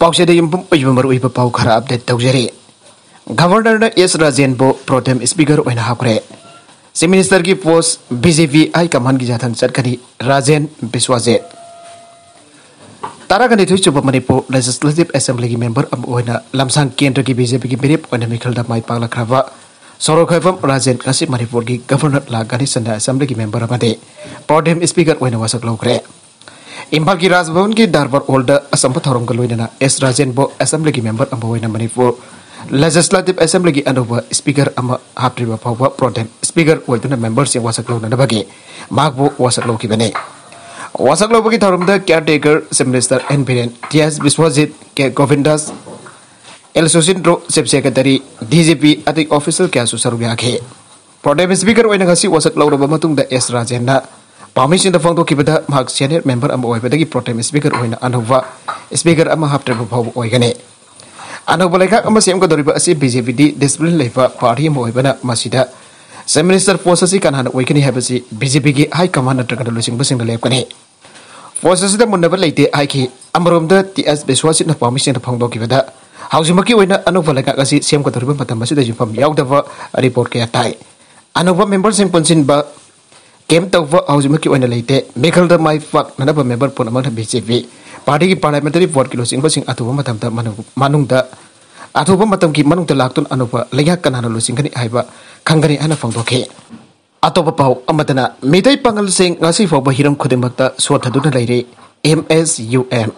पाउसदर फाउ खरा अपडेट तौजरी गवर्नर एस राजेन बो प्रोटेम स्पीकर हाकुरे चीफ मिनिस्टर की पोस्ट बीजेपी आई कमान की जाथन चटकनी राजेन विश्वाजे तारा गई चुप मनपुर लेजिस्लेटिव असेंबली की मेंबर अब लमसा केंद्र की बीजेपी की मेरी होने मिखल मई पाला सौरव खैफ राजेन मणिपुर की गवर्नर ला गरी चंदा असेंबली की मेंबर अमे प्रोटेम स्पीकर वसक लौरें इम्फाल की राजभवन की दरबार हॉल असंबद थौरम लोनना एस राजेंब असेंबली की मेंबर अमोना मणिपुर लेजिस्लेटिव असेंबली की अनोब स्पीकर हाप्रिब फाव प्रोटेम स्पीकर होदुना मेंबर से वासक लोननबगे मागबो वासक लोकिबने वासक लोबगी थौरम the caretaker chief minister N T S Biswajit K Govind Das L Susindro chief secretary D G P अति ऑफिसल क्या सरुक प्रोटेम स्पीकर वासक लौरब एस राजेंद्र ꯄꯥꯎꯃꯤꯁꯤꯡꯗ ꯐꯣꯡꯗꯣꯛꯈꯤꯕꯗ ꯃꯍꯥꯛ ꯁꯦꯅꯦꯠ ꯃꯦꯝꯕꯔ ꯑꯃ ꯑꯣꯏꯕꯗꯒꯤ ꯄ꯭ꯔꯣꯇꯦꯝ ꯁ꯭ꯄꯤꯀꯔ ꯑꯣꯏꯅ ꯑꯅꯧꯕ ꯁ꯭ꯄꯤꯀꯔ ꯑꯃ ꯍꯥꯞꯇ꯭ꯔꯕ ꯐꯥꯎꯕ ꯑꯣꯏꯒꯅꯤ ꯑꯅꯧꯕ ꯂꯩꯉꯥꯛ ꯑꯃ ꯁꯦꯝꯒꯗꯧꯔꯤꯕ ꯑꯁꯤ ꯕꯤ ꯖꯦ ꯄꯤꯗꯤ ꯗꯤꯁꯤꯄ꯭ꯂꯤꯟ ꯂꯩꯕ ꯄꯥꯔꯇꯤ ꯑꯃ ꯑꯣꯏꯕꯅ ꯃꯁꯤꯗ ꯆꯤꯐ ꯃꯤꯅꯤꯁꯇꯔ ꯄꯣꯁ ꯑꯁꯤ ꯀꯅꯥꯅ ꯑꯣꯏꯒꯅꯤ ꯍꯥꯏꯕꯁꯤ ꯕꯤ ꯖꯦ ꯄꯤꯒꯤ ꯍꯥꯏ ꯀꯃꯥꯟ ꯅꯠꯇ꯭ꯔꯒꯅ ꯂꯨꯆꯤꯡꯕꯁꯤꯡꯅ ꯂꯦꯞꯀꯅꯤ ꯄꯣꯁ ꯑꯁꯤꯗ ꯃꯨꯟꯅꯕ ꯂꯩꯇꯦ ꯍꯥꯏꯈꯤ ꯑꯃꯔꯣꯝꯗ ꯇꯤ ꯑꯦꯁ ꯕꯤꯁ꯭ꯋꯥꯁꯤꯠꯅ ꯄꯥꯎꯃꯤꯁꯤꯡꯗ ꯐꯣꯡꯗꯣꯛꯈꯤꯕꯗ ꯍꯧꯖꯤꯛꯃꯛꯀꯤ ꯑꯣꯏꯅ ꯑꯅꯧꯕ ꯂꯩꯉꯥꯛ ꯑꯁꯤ ꯁꯦꯝꯒꯗꯧꯔꯤꯕ ꯃꯇꯝ ꯑꯁꯤꯗ ꯌꯨꯝꯐꯝ ꯌꯥꯎꯗꯕ ꯔꯤꯄꯣꯔꯠ ꯀꯌꯥ ꯇꯥꯏ ꯑꯅꯧꯕ ꯃꯦꯝꯕꯔꯁꯤꯡ ꯄꯨꯟꯁꯤꯟꯕ kem au hausima ki lai te mekhal da mai fak na na member pon amal BJP party ki parliamentary vote ki sing basing athuwa matam da manung da athuwa matam ki manung da laktun anupa leya kanana losing kani ba khangani ana do ke atop pau amadana midai pangal sing ngasi ba hiram na lai re MSUM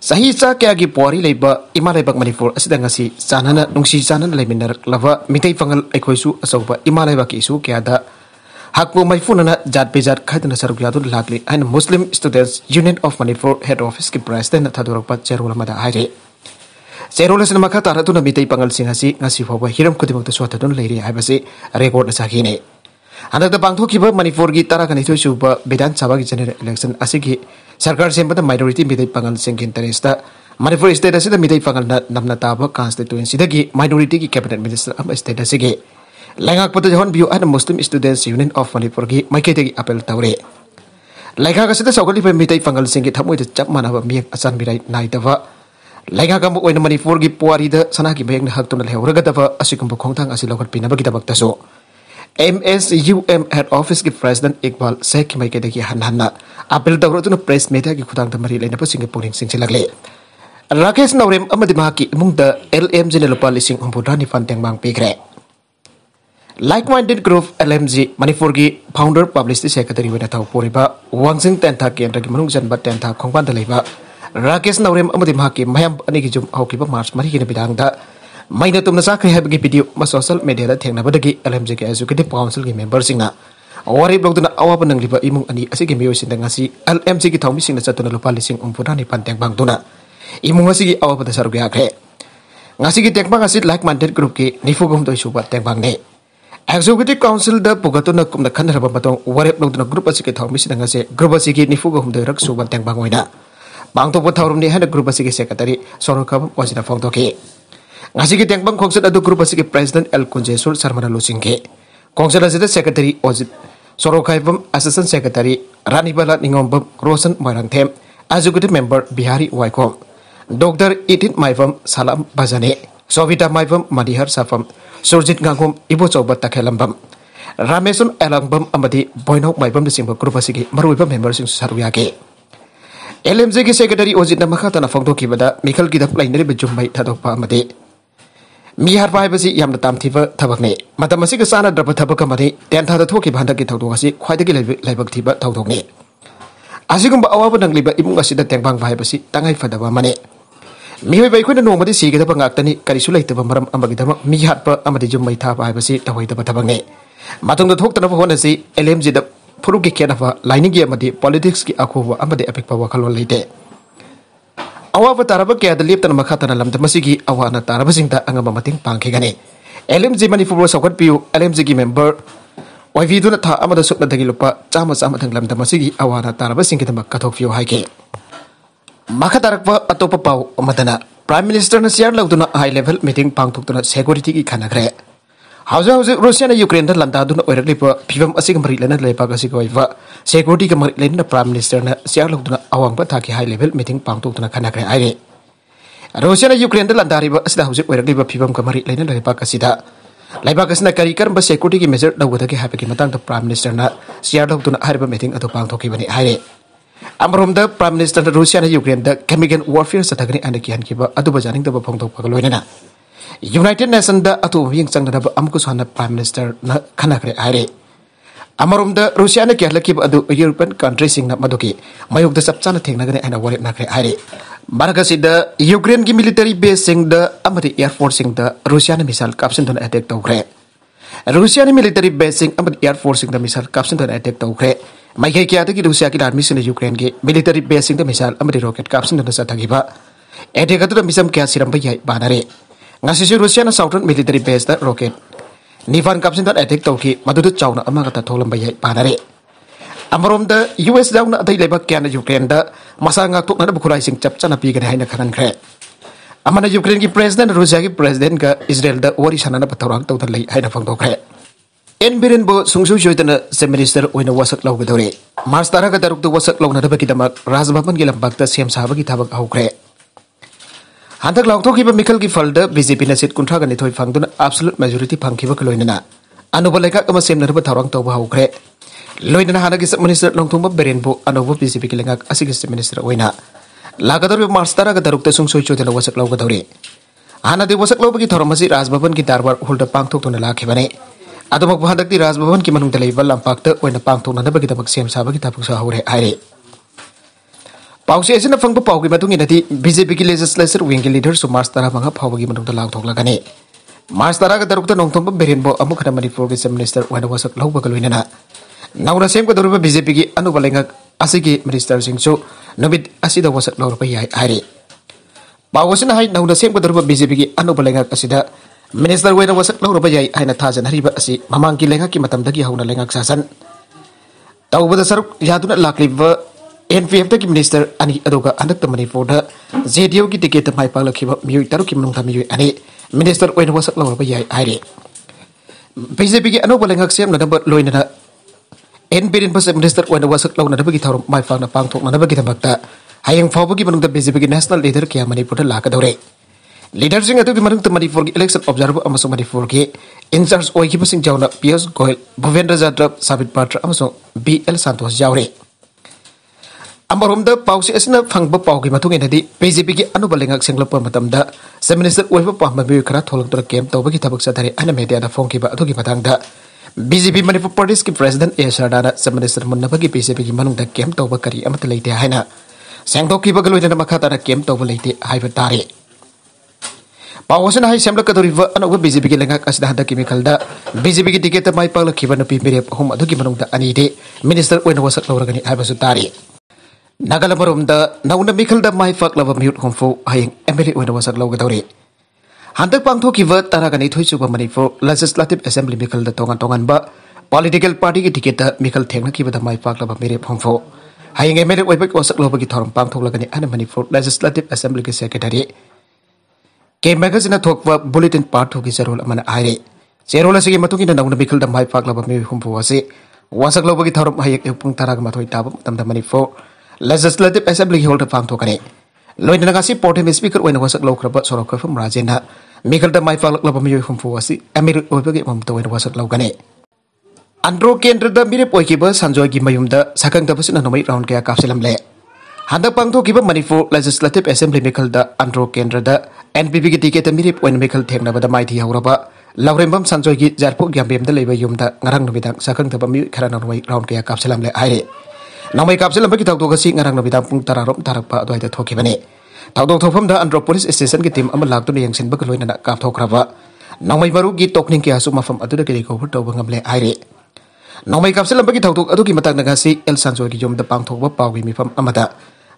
sahi cha kya gi pori lai ba ima bak manipur asida ngasi chanana nungsi chanana lai minar lava mitai pangal asau ba ima ba ki isu kya da hakpo mai phone na jat pe jat khaitna sarup yadu lakli and muslim students union of manipur head office ki president na thadur pa cherol ma da hai re cherol sin ma kha tar tu na mitai pangal ngasi hiram kudim ta swata don lei re hai ba se record sa ki ne anda ta bangtho ki ba manipur gi tara kan thoi chu ba bidhan sabha gi general election asi gi sarkar sem minority mitai pangal sing gin tar ista manipur state asi da mitai pangal na namna ta ba constituency da gi minority ke cabinet minister am state asi gi Lengak patu jahon biu Muslim Students Union of Manipur gi mai tegi apel tawre. Lengak asita saukali pe mitai fangal singi thamoi de chap mana ba miek asan birai nai tawa. Lengak kamu oin Manipur gi puari de sana gi bayang na hak tunal hewra gata ba asikum bu khongtang asilokar pina ba kita bakta MSUM head office ki president Iqbal Sheikh mai ke tegi han hanna apel tawro tunu press media gi khudang ta mari lena pa singi pungring sing silagle. Rakesh Naurem amadi mahaki imung da LM jene lupa lising umpudan ifan teng mang pikre. Like Minded Group LMG Manipur ki founder publicity secretary wen athau pori ba Wangsing Tantha ki andra ki manung jan ba Tantha khongpan da leiba Rakesh Nawrem amadi ma ki mayam ani ki jum hau ki ba March mari ki bidang da maina tumna sa khai habgi video ma social media da thengna ba da LMG ki executive council ki member sing na awari blog dana awa banang liba imung ani asi ki meo sin da LMG kita thau mi sing na chatuna lupa lising umpuna ni panteng bang tuna imung asi ki awa pada saru ge ngasih ngasi ki tekpa ngasi like minded group ke nifugum to isu ba tekpa ne executive council da pugatuna kumna khanra ba matong warep longtuna group asike thawmi sidanga se group asike ni fugo humde rak suban tang bangoida bangto po thawrum ni hana group asike secretary sorokam wasina phongtoke ngasike tang bang khongsat adu group asike president el kunjesur sarmana losingke khongsat asike secretary ojit sorokaibam assistant secretary ranibala ningombam roshan moirangthem executive member bihari waikom dr itin maifam salam Bazane, sovita maifam madihar safam surjit ngangum ibu chau bat takhelambam ramesun elangbam amadi boinok maibam de singba group asigi maruibam member sing saru yage LMJ ki secretary ojit na makha tana phongdo ki bada mikal ki dap lainari be jumbai thadok pa amadi mi har pai basi yam da tam thiba thabak ne matam asig sana drap thabak amadi ten tha da thoki bhanda ki thadok asi khwaida ki laibak thiba thadok ne asigum ba awa ba nangliba ibung asida tengbang bhai basi tangai fadaba mane ꯃꯤꯑꯣꯏꯕ ꯑꯩꯈꯣꯏꯅ ꯅꯣꯡꯃꯗꯤ ꯁꯤꯒꯗꯕ ꯉꯥꯛꯇꯅꯤ ꯀꯔꯤꯁꯨ ꯂꯩꯇꯕ ꯃꯔꯝ ꯑꯃꯒꯤꯗꯃꯛ ꯃꯤ ꯍꯥꯠꯄ ꯑꯃꯗꯤ ꯌꯨꯝꯃꯩ ꯊꯥꯕ ꯍꯥꯏꯕꯁꯤ ꯇꯧꯍꯩꯗꯕ ꯊꯕꯛꯅꯤ ꯃꯇꯨꯡꯗ ꯊꯣꯛꯇꯅꯕ ꯍꯣꯠꯅꯁꯤ ꯑꯦꯜ ꯑꯦꯝ ꯖꯤꯗ ꯐꯨꯔꯨꯞꯀꯤ ꯈꯦꯠꯅꯕ ꯂꯥꯏꯅꯤꯡꯒꯤ ꯑꯃꯗꯤ ꯄꯣꯂꯤꯇꯤꯛꯁꯀꯤ ꯑꯈꯣꯕ ꯑꯃꯗꯤ ꯑꯄꯤꯛꯄ ꯋꯥꯈꯜꯂꯣꯟ ꯂꯩꯇꯦ ꯑꯋꯥꯕ ꯇꯥꯔꯕ ꯀꯌꯥꯗ ꯂꯦꯞꯇꯅ ꯃꯈꯥ ꯇꯥꯅ ꯂꯝꯗꯝ ꯑꯁꯤꯒꯤ ꯑꯋꯥꯅ ꯇꯥꯔꯕꯁꯤꯡꯗ ꯑꯉꯝꯕ ꯃꯇꯦꯡ ꯄꯥꯡꯈꯤꯒꯅꯤ ꯑꯦꯜ ꯑꯦꯝ ꯖꯤ ꯃꯅꯤꯄꯨꯔꯕꯨ ꯁꯧꯒꯠꯄꯤꯌꯨ ꯑꯦꯜ ꯑꯦꯝ ꯖꯤꯒꯤ ꯃꯦꯝꯕꯔ ꯑꯣꯏꯕꯤꯗꯨꯅ ꯊꯥ ꯑꯃꯗ ꯁꯨꯞꯅꯗꯒꯤ ꯂꯨꯄꯥ ꯆꯥꯝꯃ ꯆꯥꯝꯃꯗꯪ ꯂꯝꯗꯝ ꯑꯁꯤꯒꯤ ꯑꯋꯥꯅ ꯇꯥꯔꯕꯁꯤꯡꯒꯤꯗꯃꯛ ꯀꯠꯊꯣꯛꯄꯤꯌꯨ ꯍꯥꯏꯈꯤ ꯃꯈꯥ ꯇꯥꯔꯛꯄ ꯑꯇꯣꯞꯄ ꯄꯥꯎ ꯑꯃꯗꯅ ꯄ꯭ꯔꯥꯏꯝ ꯃꯤꯅꯤꯁꯇꯔꯅ ꯆꯤꯌꯔ ꯂꯧꯗꯨꯅ ꯍꯥꯏ ꯂꯦꯚꯦꯜ ꯃꯤꯇꯤꯡ ꯄꯥꯡꯊꯣꯛꯇꯨꯅ ꯁꯦꯀ꯭ꯌꯨꯔꯤꯇꯤꯒꯤ ꯈꯟꯅꯈ꯭ꯔꯦ ꯍꯧꯖꯤꯛ ꯍꯧꯖꯤꯛ ꯔꯨꯁꯤꯌꯥꯅ ꯌꯨꯀ꯭ꯔꯦꯟꯗ ꯂꯝꯗꯥꯗꯨꯅ ꯑꯣꯏꯔꯛꯂꯤꯕ ꯐꯤꯕꯝ ꯑꯁꯤꯒ ꯃꯔꯤ ꯂꯩꯅ ꯂꯩꯕꯥꯛ ꯑꯁꯤꯒ ꯑꯣꯏꯕ ꯁꯦꯀ꯭ꯌꯨꯔꯤꯇꯤꯒ ꯃꯔꯤ ꯂꯩꯅ ꯄ꯭ꯔꯥꯏꯝ ꯃꯤꯅꯤꯁꯇꯔꯅ ꯆꯤꯌꯔ ꯂꯧꯗꯨꯅ ꯑꯋꯥꯡꯕ ꯊꯥꯛꯀꯤ ꯍꯥꯏ ꯂꯦꯚꯦꯜ ꯃꯤꯇꯤꯡ ꯄꯥꯡꯊꯣꯛꯇꯨꯅ ꯈꯟꯅꯈ꯭ꯔꯦ ꯍꯥꯏꯔꯦ ꯔꯨꯁꯤꯌꯥꯅ ꯌꯨꯀ꯭ꯔꯦꯟꯗ ꯂꯝꯗꯥꯔꯤꯕ ꯑꯁꯤꯗ ꯍꯧꯖꯤꯛ ꯑꯣꯏꯔꯛꯂꯤꯕ ꯐꯤꯕꯝꯒ ꯃꯔꯤ ꯂꯩꯅ ꯂꯩꯕꯥꯛ ꯑꯁꯤꯗ ꯂꯩꯕꯥꯛ ꯑꯁꯤꯅ ꯀꯔꯤ ꯀꯔꯝꯕ ꯁꯦꯀ꯭ꯌꯨꯔꯤꯇꯤꯒꯤ ꯃꯦꯖꯔ ꯂꯧꯒꯗꯒꯦ ꯍꯥꯏꯕꯒꯤ ꯃꯇꯥꯡꯗ ꯄ꯭ꯔꯥꯏꯝ ꯃꯤꯅꯤꯁꯇꯔꯅ ꯆꯤꯌꯔ ꯂꯧꯗꯨꯅ ꯍꯥꯏꯔꯤꯕ ꯃꯤꯇꯤꯡ ꯑꯗꯨ ꯄꯥꯡꯊꯣꯛꯈꯤꯕꯅꯤ ꯍꯥꯏꯔꯦ ꯑꯃꯔꯣꯝꯗ ꯄ꯭ꯔꯥꯏꯝ ꯃꯤꯅꯤꯁꯇꯔꯅ ꯔꯨꯁꯤꯌꯥꯅ ꯌꯨꯀ꯭ꯔꯦꯟꯗ ꯀꯦꯃꯤꯀꯦꯜ ꯋꯥꯔꯐꯤꯌꯔ ꯆꯠꯊꯒꯅꯤ ꯍꯥꯏꯅ ꯀꯤꯍꯟꯈꯤꯕ ꯑꯗꯨꯕꯨ ꯌꯥꯅꯤꯡꯗꯕ ꯐꯣꯡꯗꯣꯛꯄꯒ ꯂꯣꯏꯅꯅ ꯌꯨꯅꯥꯏꯇꯦꯗ ꯅꯦꯁꯟꯗ ꯑꯊꯨꯕ ꯃꯤꯠꯌꯦꯡ ꯆꯪꯅꯅꯕ ꯑꯃꯨꯛꯀꯁꯨ ꯍꯟꯅ ꯄ꯭ꯔꯥꯏꯝ ꯃꯤꯅꯤꯁꯇꯔꯅ ꯈꯟꯅꯈ꯭ꯔꯦ ꯍꯥꯏꯔꯦ ꯑꯃꯔꯣꯝꯗ ꯔꯨꯁꯤꯌꯥꯅ ꯀꯦꯍꯜꯂꯛꯈꯤꯕ ꯑꯗꯨ ꯌꯨꯔꯣꯄꯤꯌꯟ ꯀꯟꯇ꯭ꯔꯤꯁꯤꯡꯅ ꯃꯗꯨꯒꯤ ꯃꯥꯌꯣꯛꯇ ꯆꯞ ꯆꯥꯅ ꯊꯦꯡꯅꯒꯅꯤ ꯍꯥꯏꯅ ꯋꯥꯔꯦꯞꯅꯈ꯭ꯔꯦ ꯍꯥꯏꯔꯦ ꯃꯔꯛ ꯑꯁꯤꯗ ꯌꯨꯀ꯭ꯔꯦꯟꯒꯤ ꯃꯤꯂꯤꯇꯔꯤ ꯕꯦꯁꯁꯤꯡꯗ ꯑꯃꯗꯤ ꯏꯌꯥꯔꯐꯣꯔꯁꯁꯤꯡꯗ ꯔꯨꯁꯤꯌꯥꯅ ꯃꯤꯁꯥꯏꯜ ꯀꯥꯞꯁꯤꯟꯗꯨꯅ ꯑꯦꯇꯦꯛ ꯇꯧꯈ꯭ꯔꯦ ꯔꯨꯁꯤꯌꯥꯅ ꯃꯤꯂꯤꯇꯔꯤ ꯕꯦꯁꯁꯤꯡ ꯑꯃꯗꯤ ꯏꯌꯥꯔꯐꯣꯔꯁꯁꯤꯡꯗ ꯃꯤꯁꯥꯏꯜ ꯀꯥꯞꯁꯤꯟꯗꯨꯅ ꯑꯦꯇꯦꯛ ꯇꯧꯈ꯭ꯔꯦ mai ke rusia ki army sin ukraine ge military basing de misal amri rocket caps ne sa thagi ba ede gatu misam kya siram ba banare ngasi si rusia na southern military base da rocket nivan caps ne attack to ki madu na ama ga ta tholam ba yai banare amrom us da na dai le na ukraine da masa nga tok na bu khurai sing chap chana pi ga hai na khan amana ukraine president rusia ki president ga israel da wori sanana patorang to da lai hai na phang do N ꯕꯤꯔꯦꯟꯕꯨ ꯁꯨꯡꯁꯣꯏ ꯁꯣꯏꯗꯅ chief minister ꯑꯣꯏꯅ ꯋꯥꯁꯛ ꯂꯧꯒꯗꯧꯔꯦ March ꯇꯔꯥꯒ ꯇꯔꯨꯛꯇ ꯋꯥꯁꯛ ꯂꯧꯅꯅꯕꯒꯤꯗꯃꯛ ꯔꯥꯖꯚꯕꯟꯒꯤ ꯂꯝꯄꯥꯛꯇ ꯁꯦꯝ ꯁꯥꯕꯒꯤ ꯊꯕꯛ ꯍꯧꯈ꯭ꯔꯦ ꯍꯟꯗꯛ ꯂꯥꯎꯊꯣꯛꯈꯤꯕ ꯃꯤꯈꯜꯒꯤ ꯐꯜꯗ ꯕꯤꯖꯦꯄꯤꯅ ꯁꯤꯠ ꯀꯨꯟꯊ꯭ꯔꯥꯒ ꯅꯤꯊꯣꯏ ꯐꯪꯗꯨꯅ ꯑꯕꯁꯣꯂꯨꯠ ꯃꯦꯖꯣꯔꯤꯇꯤ ꯐꯪꯈꯤꯕꯒ ꯂꯣꯏꯅꯅ ꯑꯅꯧꯕ ꯂꯩꯉꯥꯛ ꯑꯃ ꯁꯦꯝꯅꯅꯕ ꯊꯧꯔꯥꯡ ꯇꯧꯕ ꯍꯧꯈ꯭ꯔꯦ ꯂꯣꯏꯅꯅ ꯍꯥꯟꯅꯒꯤ ꯆꯤꯞ ꯃꯤꯅꯤꯁꯇꯔ ꯂꯣꯡꯊꯣꯡꯕ ꯕꯤꯔꯦꯟꯕꯨ ꯑꯅꯧꯕ ꯕꯤꯖꯦꯄꯤꯒꯤ ꯂꯩꯉꯥꯛ ꯑꯁꯤꯒꯤ ꯆꯤꯞ ꯃꯤꯅꯤꯁꯇꯔ ꯑꯣꯏꯅ ꯂꯥꯛꯀꯗꯧꯔꯤꯕ ꯃꯥꯔꯆ ꯇꯔꯥꯒ ꯇꯔꯨꯛꯇ ꯁꯨꯡꯁꯣꯏ ꯁꯣꯏꯗꯅ ꯋꯥꯁꯛ ꯂꯧꯒꯗꯧꯔꯤ ꯍꯥꯟꯅꯗꯤ ꯋꯥꯁꯛ ꯂꯧꯕꯒꯤ ꯊꯧꯔꯝ ꯑꯁꯤ ꯔꯥꯖꯚꯕꯟꯒꯤ ꯗꯔꯕꯥꯔ ꯍꯣꯜꯗ ꯄꯥꯡꯊꯣꯛꯇꯨꯅ ꯂꯥꯛꯈꯤꯕꯅꯤ Atau mau pahadak di ras baban kiman hung balam pakte, wena pang tung nanda bagi tapak siam sabagi tapak hore aire. Pau si esina fang pau ki nanti bize BJP ki legislature wing ki leader so mars tara mangap pau bagi matung talang tong lagane. Mars tara ka tarukta nong tong berin bo amuk na Manipur ki minister wena wasak lau bagal wena na. Naura sem ka darupa anu balengak asigi minister sing so asida wasak lau rupa yai aire. Pau na hai naura sem ka darupa anu balengak asida minister ꯑꯣꯏꯅ ꯋꯥꯁꯛ ꯂꯧꯔꯕ ꯌꯥꯏ ꯍꯥꯏꯅ ꯊꯥꯖꯅꯔꯤꯕ ꯑꯁꯤ ꯃꯃꯥꯡꯒꯤ ꯂꯩꯉꯥꯛꯀꯤ ꯃꯇꯝꯗꯒꯤ ꯍꯧꯅ ꯂꯩꯉꯥꯛ ꯁꯥꯁꯟ ꯇꯧꯕꯗ ꯁꯔꯨꯛ ꯌꯥꯗꯨꯅ ꯂꯥꯛꯂꯤꯕ ꯑꯦꯟ ꯄꯤ ꯑꯦꯐꯇꯒꯤ ꯃꯤꯅꯤꯁꯇꯔ ꯑꯅꯤ ꯑꯗꯨꯒ ꯍꯟꯗꯛꯇ ꯃꯅꯤꯄꯨꯔꯗ ꯖꯦ ꯗꯤ ꯑꯣꯒꯤ ꯇꯤꯀꯦꯠꯇ ꯃꯥꯏ ꯄꯥꯛꯂꯛꯈꯤꯕ ꯃꯤꯑꯣꯏ ꯇꯔꯨꯛꯀꯤ ꯃꯅꯨꯡꯗ ꯃꯤꯑꯣꯏ ꯑꯅꯤ ꯃꯤꯅꯤꯁꯇꯔ ꯑꯣꯏꯅ ꯋꯥꯁꯛ ꯂꯧꯔꯕ ꯌꯥꯏ ꯍꯥꯏꯔꯤ ꯕꯤ ꯖꯦ ꯄꯤꯒꯤ ꯑꯅꯧꯕ ꯂꯩꯉꯥꯛ ꯁꯦꯝꯅꯅꯕ ꯂꯣꯏꯅꯅ ꯑꯦꯟ ꯕꯤꯔꯦꯟꯕ ꯆꯤꯐ ꯃꯤꯅꯤꯁꯇꯔ ꯑꯣꯏꯅ ꯋꯥꯁꯛ ꯂꯧꯅꯅꯕꯒꯤ ꯊꯧꯔꯝ ꯃꯥꯏ ꯄꯥꯛꯅ ꯄꯥꯡꯊꯣꯛꯅꯅꯕꯒꯤꯗꯃꯛꯇ ꯍꯌꯦꯡ ꯐꯥꯎꯕꯒꯤ ꯃꯅꯨꯡꯗ ꯕꯤ ꯖꯦ ꯄꯤꯒꯤ ꯅꯦꯁꯅꯦꯜ ꯂꯤꯗꯔ ꯀꯌꯥ ꯃꯅꯤꯄꯨꯔꯗ ꯂꯥꯛꯀꯗꯧꯔꯦ ꯂꯤꯗꯔꯁꯤꯡ ꯑꯗꯨꯒꯤ ꯃꯅꯨꯡꯗ ꯃꯅꯤꯄꯨꯔꯒꯤ ꯏꯂꯦꯛꯁꯟ ꯑꯣꯕꯖꯥꯔꯚꯔ ꯑꯃꯁꯨꯡ ꯃꯅꯤꯄꯨꯔꯒꯤ ꯏꯟꯆꯥꯔꯖ ꯑꯣꯏꯈꯤꯕꯁꯤꯡ ꯌꯥꯎꯅ ꯄꯤꯌꯨꯁ ꯒꯣꯌꯜ ꯚꯨꯄꯦꯟꯗ꯭ꯔ ꯖꯥꯗ꯭ꯔꯕ ꯁꯥꯕꯤꯠ ꯄꯥꯇ꯭ꯔ ꯑꯃꯁꯨꯡ ꯕꯤ ꯑꯦꯜ ꯁꯥꯟꯇꯣꯁ ꯌꯥꯎꯔꯦ ꯑꯃꯔꯣꯝꯗ ꯄꯥꯎꯁꯤ ꯑꯁꯤꯅ ꯐꯪꯕ ꯄꯥꯎꯒꯤ ꯃꯇꯨꯡ ꯏꯟꯅꯗꯤ ꯕꯤꯖꯦꯄꯤꯒꯤ ꯑꯅꯧꯕ ꯂꯩꯉꯥꯛ ꯁꯦꯝꯂꯛꯄ ꯃꯇꯝꯗ ꯆꯤꯐ ꯃꯤꯅꯤꯁꯇꯔ ꯑꯣꯏꯕ ꯄꯥꯝꯕ ꯃꯤꯑꯣꯏ ꯈꯔ ꯊꯣꯛꯂꯛꯇꯨꯅ ꯀꯦꯝ ꯇꯧꯕꯒꯤ ꯊꯕꯛ ꯆꯠꯊꯔꯦ ꯍꯥꯏꯅ ꯃꯦꯗꯤꯌꯥꯗ ꯐꯣꯡꯈꯤꯕ ꯑꯗꯨꯒꯤ ꯃꯇꯥꯡꯗ बीजेपी मणिपुर प्रदेश की प्रेसिडेंट ए शर्डाना चीफ मिनिस्टर मुन्नबा की बीजेपी की मनुंग कैम तौब करी अमत लेते हैं सेंगदोकीबग लोइना मखा तारा कैम तौब लेते हाइब तारे ꯄꯥꯎꯁꯤꯅ ꯍꯥꯏ ꯁꯦꯝꯂꯛꯀꯗꯧꯔꯤꯕ ꯑꯅꯧꯕ ꯕꯤꯖꯦꯄꯤꯒꯤ ꯂꯩꯉꯥꯛ ꯑꯁꯤꯗ ꯍꯟꯗꯛꯀꯤ ꯃꯤꯈꯜꯗ ꯕꯤꯖꯦꯄꯤꯒꯤ ꯇꯤꯀꯦꯠꯇ ꯃꯥꯏ ꯄꯥꯛꯂꯛꯈꯤꯕ ꯅꯨꯄꯤ ꯃꯤꯔꯦꯞ ꯑꯍꯨꯝ ꯑꯗꯨꯒꯤ ꯃꯅꯨꯡꯗ ꯑꯅꯤꯗꯤ ꯃꯤꯅꯤꯁꯇꯔ ꯑꯣꯏꯅ ꯋꯥꯁꯛ ꯂꯧꯔꯒꯅꯤ ꯍꯥꯏꯕꯁꯨ ꯇꯥꯔꯤ ꯅꯥꯒꯥꯂꯦꯟꯗ ꯅꯧꯅ ꯃꯤꯈꯜꯗ ꯃꯥꯏ ꯄꯥꯛꯂꯕ ꯃꯤꯑꯣꯠ ꯍꯨꯝꯐꯨ ꯍꯌꯦꯡ ꯑꯦꯝ ꯑꯦꯜ ꯑꯦ ꯑꯣꯏꯅ ꯋꯥꯁꯛ ꯂꯧꯒꯗꯧꯔꯤ ꯍꯟꯗꯛ ꯄꯥꯡꯊꯣꯛꯈꯤꯕ ꯇꯔꯥꯒꯅꯤꯊꯣꯏ ꯁꯨꯕ ꯃꯅꯤꯄꯨꯔ ꯂꯦꯖꯤꯁꯂꯦꯇꯤꯕ ꯑꯦꯁꯦꯝꯕ꯭ꯂꯤ ꯃꯤꯈꯜꯗ ꯇꯣꯉꯥꯟ ꯇꯣꯉꯥꯟꯕ ꯄꯣꯂꯤꯇꯤꯀꯦꯜ ꯄꯥꯔꯇꯤꯒꯤ ꯇꯤꯀꯦꯠꯇ ꯃꯤꯈꯜ ꯊꯦꯡꯅꯈꯤꯕꯗ ꯃꯥꯏ ꯄꯥꯛꯂꯕ ꯃꯤꯔꯦꯞ ꯍꯨꯝꯐꯨ ꯍꯌꯦꯡ ꯑꯦꯝ ꯑꯦꯜ ꯑꯦ ꯑꯣꯏꯕꯒꯤ ꯋꯥꯁꯛ ꯂꯧꯕꯒꯤ ꯊꯧꯔꯝ ꯄꯥꯡꯊꯣꯛꯂꯒꯅꯤ ꯍꯥꯏꯅ ꯃꯅꯤꯄꯨꯔ ꯂꯦꯖꯤꯁꯂꯦꯇꯤꯕ ꯑꯦꯁꯦꯝꯕ꯭ꯂꯤꯒꯤ ꯁꯦꯀ꯭ꯔꯦꯇꯔꯤ के मैगजीन थोप बुलेटिन पार्ट टू की चेरोल आए चेरोल नौने मिखल माई पाक मई हूंफू वाचक लोब की थर हय पुंग तरगो लेजिस्लेटिव एसेंब्ली की हॉल पाने लोनगा पोर्टम स्पीकर वाचक लौब सौरभ खफम राजेन मिखल माई पाक मई हूंफू अमेरिकम वाचक लौगने अंद्रो केंद्र मेरीब संजो की मयूद सकंगई राउंड क्या कासीलमें हंदक पाथ मनपुर लेजिस्लेटिव एसेंब्ली मिखल अंद्रो केंद्र NPPꯒꯤ ꯇꯤꯀꯦꯠꯇ ꯃꯤꯔꯦꯞ ꯑꯣꯏꯅ ꯃꯤꯈꯜ ꯊꯦꯡꯅꯕꯗ ꯃꯥꯏꯊꯤ ꯍꯧꯔꯕ ꯂꯥꯎꯔꯦꯝꯕꯝ ꯁꯟꯖꯣꯏꯒꯤ ꯖꯥꯔꯄꯣꯛ ꯌꯥꯝꯕꯦꯝꯗ ꯂꯩꯕ ꯌꯨꯝꯗ ꯉꯔꯥꯡ ꯅꯨꯃꯤꯗꯥꯡ ꯁꯛꯈꯪꯗꯕ ꯃꯤꯑꯣꯏ ꯈꯔꯅ ꯅꯣꯡꯃꯩ ꯔꯥꯎꯟ ꯀꯌꯥ ꯀꯥꯞꯁꯤꯜꯂꯝꯂꯦ ꯍꯥꯏꯔꯦ ꯅꯣꯡꯃꯩ ꯀꯥꯞꯁꯤꯜꯂꯝꯕꯒꯤ ꯊꯧꯗꯣꯛ ꯑꯁꯤ ꯉꯔꯥꯡ ꯅꯨꯃꯤꯗꯥꯡ ꯄꯨꯡ ꯇꯔꯥꯔꯣꯝ ꯇꯥꯔꯛꯄ ꯑꯗꯨꯋꯥꯏꯗ ꯊꯣꯛꯈꯤꯕꯅꯤ ꯊꯧꯗꯣꯛ ꯊꯣꯛꯐꯝꯗ ꯑꯟꯗ꯭ꯔꯣ ꯄꯨꯂꯤꯁ ꯁ꯭ꯇꯦꯁꯟꯒꯤ ꯇꯤꯝ ꯑꯃ ꯂꯥꯛꯇꯨꯅ ꯌꯦꯡꯁꯤꯟꯕꯒ ꯂꯣꯏꯅꯅ ꯀꯥꯞꯊꯣꯛꯈ꯭ꯔꯕ ꯅꯣꯡꯃꯩ ꯃꯔꯨꯒꯤ ꯇꯣꯛꯅꯤꯡ ꯀꯌꯥꯁꯨ ꯃꯐꯝ ꯑꯗꯨꯗꯒꯤ ꯔꯤꯀꯣꯚꯔ ꯇꯧꯕ ꯉꯝꯂꯦ ꯍꯥꯏꯔꯦ ꯅꯣꯡꯃꯩ ꯀꯥꯞꯁꯤꯜꯂꯝꯕꯒꯤ ꯊꯧꯗꯣꯛ ꯑꯗꯨꯒꯤ ꯃꯇꯥꯡꯗ ꯉꯁꯤ ꯑꯦꯜ ꯁꯟꯖꯣꯏꯒꯤ ꯌꯨꯝꯗ ꯄꯥꯡꯊꯣꯛꯄ ꯄꯥꯎꯒꯤ ꯃꯤꯐꯝ ꯑꯃꯗ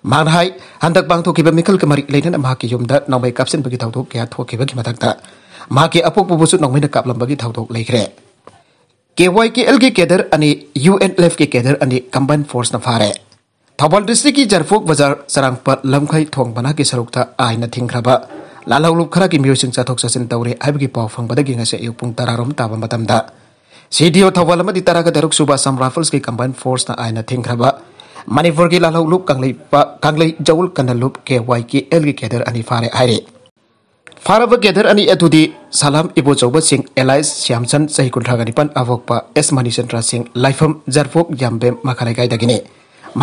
मांगाई हंदक पाथो मिखल के मरी लेने यूद नौमई कपचिन की तौद क्या थोब की मदद की अपोपू नौमें कपलम्बी लेखे के वाई के एल की कैदर अू एन एल एफ की कैदर अंबाइन फोर्स फारे थौल डिस्ट्रिक की जरफोक बजार चरांप लमखई थोबना की सरुक आयन थीब लाल खर की मई चाथों चाचन तौरे पाव फंगदे अयु पुंग तरारोम ताब सी डी ओ थौल तरह तरुक सूब असम राइफल्स की कंबाइन फोर्स आयन थीब मणिपुर की लालौ लुप कंगलई कंगलई जौल कनलुप के वाई की एल की केदर अनि फारे आइरे फारब केदर अनि अतुदी सलाम इबो चौब सिंह एलाइस श्यामचन सही कुलठागा निपन अवोकपा एस मणिचंद्र सिंह लाइफम जरफोक याम्बे मखाले गाय दगिने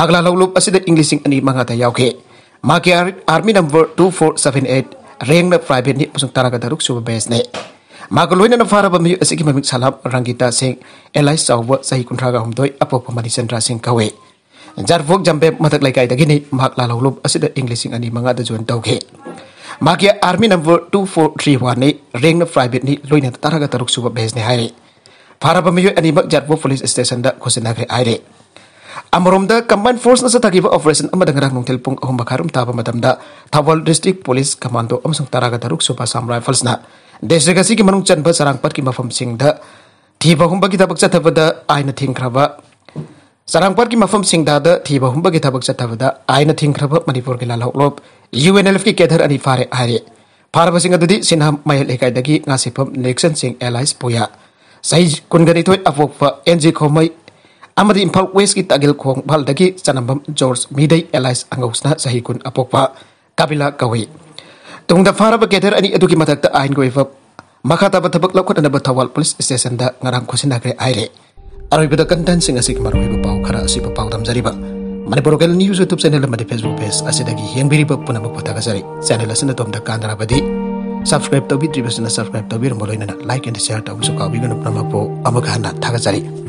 मागला लौलुप असिद इंग्लिश सिंह अनि मंगाता यावखे माके आर्मी नंबर 2478 रेंग न प्राइवेट नि उसुंग तारागा दरुक सुब बेस ने मागो लोइना फारब मि की ममिक सलाम रंगीता सिंह एलाइस चौब सही कुलठागा हमदोय अपोप मणिचंद्र सिंह कवे jarvok jambe matak lai kai dagini mak la lau lup asida inglesing ani manga da juan tau army number 2431 ni ring na private ni loi na tara ga taruk suba bes ni para pemiyu ani mak jarvok police station da kosena ke ai re da combined force na sa operation amada ngara nong telpung ahom bakarum ta da thawal district police commando amsung tara ga taruk suba sam rifles Desregasi desegasi ki manung chan ba sarang pat ki mafam sing da Tiba hong bagi tabak cha tabak da ai na Sarang par ki sing dada tiba humba ki tabak sata bada aina ting kraba mani por ki lalau lop UNLF ki kether ani fare aire. Para pasinga dadi sinham mayel ekai dagi ngasih pem nixon sing allies puya. Sai kun gani toi afok pa NG komai amadi impal wes ki tagil kong bal dagi sanam pem George Midai allies angga usna sai kun afok pa kabila kawai. Tung da fara pa kether ani eduki matak ta ain kawai pa. Maka tabat tabak lakot anda batawal polis station da ngarang kusin dagre अरू content पाउ खरु पाउँ news YouTube channel Facebook page अघि हे पूनपु तागरी चेन ताना सबसक सबसक्राइब तिरम्ब ल्याक एन्ड सेयर तागि